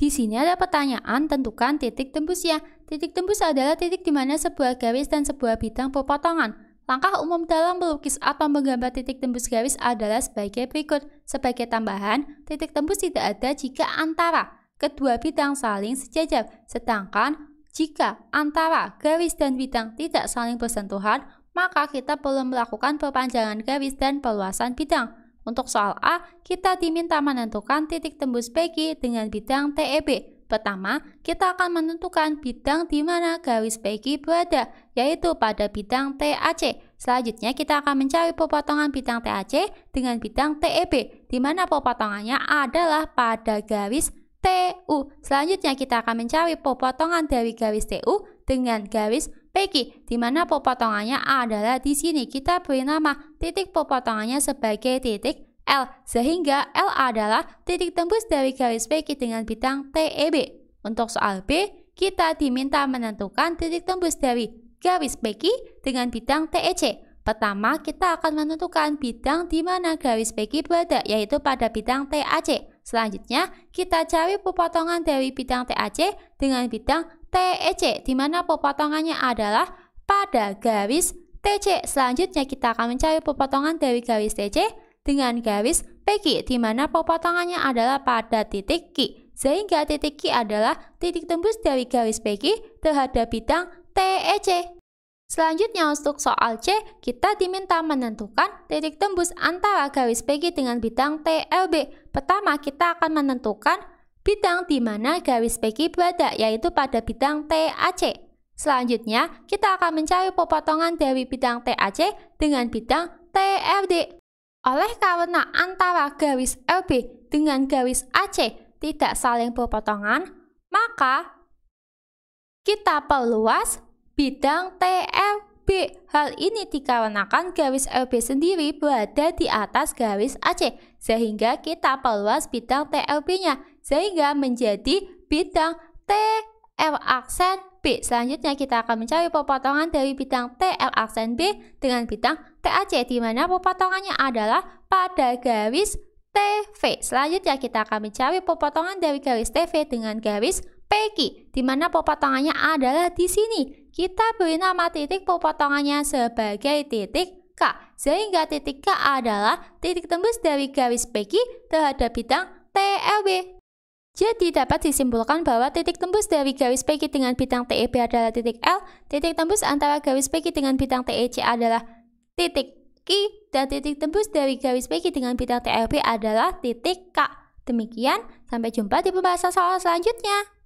Di sini ada pertanyaan, tentukan titik tembusnya. Titik tembus adalah titik di mana sebuah garis dan sebuah bidang berpotongan. Langkah umum dalam melukis atau menggambar titik tembus garis adalah sebagai berikut. Sebagai tambahan, titik tembus tidak ada jika antara kedua bidang saling sejajar, sedangkan jika antara garis dan bidang tidak saling bersentuhan, maka kita perlu melakukan perpanjangan garis dan perluasan bidang. Untuk soal A, kita diminta menentukan titik tembus PQ dengan bidang TEB. Pertama, kita akan menentukan bidang di mana garis PQ berada, yaitu pada bidang TAC. Selanjutnya, kita akan mencari pepotongan bidang TAC dengan bidang TEB, di mana pepotongannya adalah pada garis TU. Selanjutnya, kita akan mencari pepotongan dari garis TU dengan garis PQ, di mana pepotongannya adalah di sini. Kita beri nama titik pepotongannya sebagai titik L, sehingga L adalah titik tembus dari garis PQ dengan bidang TEB. Untuk soal B, kita diminta menentukan titik tembus dari garis PQ dengan bidang TEC. Pertama, kita akan menentukan bidang di mana garis PQ berada, yaitu pada bidang TAC. Selanjutnya, kita cari pepotongan dari bidang TAC dengan bidang TEC, di mana pepotongannya adalah pada garis TC. Selanjutnya, kita akan mencari pepotongan dari garis TC dengan garis PQ di mana pepotongannya adalah pada titik Q sehingga titik Q adalah titik tembus dari garis PQ terhadap bidang TEC. Selanjutnya untuk soal C, kita diminta menentukan titik tembus antara garis PG dengan bidang TLB. Pertama, kita akan menentukan bidang di mana garis PG berada, yaitu pada bidang TAC. Selanjutnya, kita akan mencari pepotongan dari bidang TAC dengan bidang TRD. Oleh karena antara garis LB dengan garis AC tidak saling berpotongan, maka kita perluas bidang TLB. Hal ini dikarenakan garis LB sendiri berada di atas garis AC, sehingga kita perluas bidang TLB-nya, sehingga menjadi bidang TLB. F aksen B. Selanjutnya kita akan mencari pepotongan dari bidang TL aksen B dengan bidang TAC di mana pepotongannya adalah pada garis TV. Selanjutnya kita akan mencari pepotongan dari garis TV dengan garis PQ di mana pepotongannya adalah di sini. Kita beri nama titik pepotongannya sebagai titik K sehingga titik K adalah titik tembus dari garis PQ terhadap bidang TLB jadi dapat disimpulkan bahwa titik tembus dari garis PQ dengan bidang TEB adalah titik L, titik tembus antara garis PQ dengan bidang TEC adalah titik Q, dan titik tembus dari garis PQ dengan bidang TRB e adalah titik K. Demikian, sampai jumpa di pembahasan soal selanjutnya.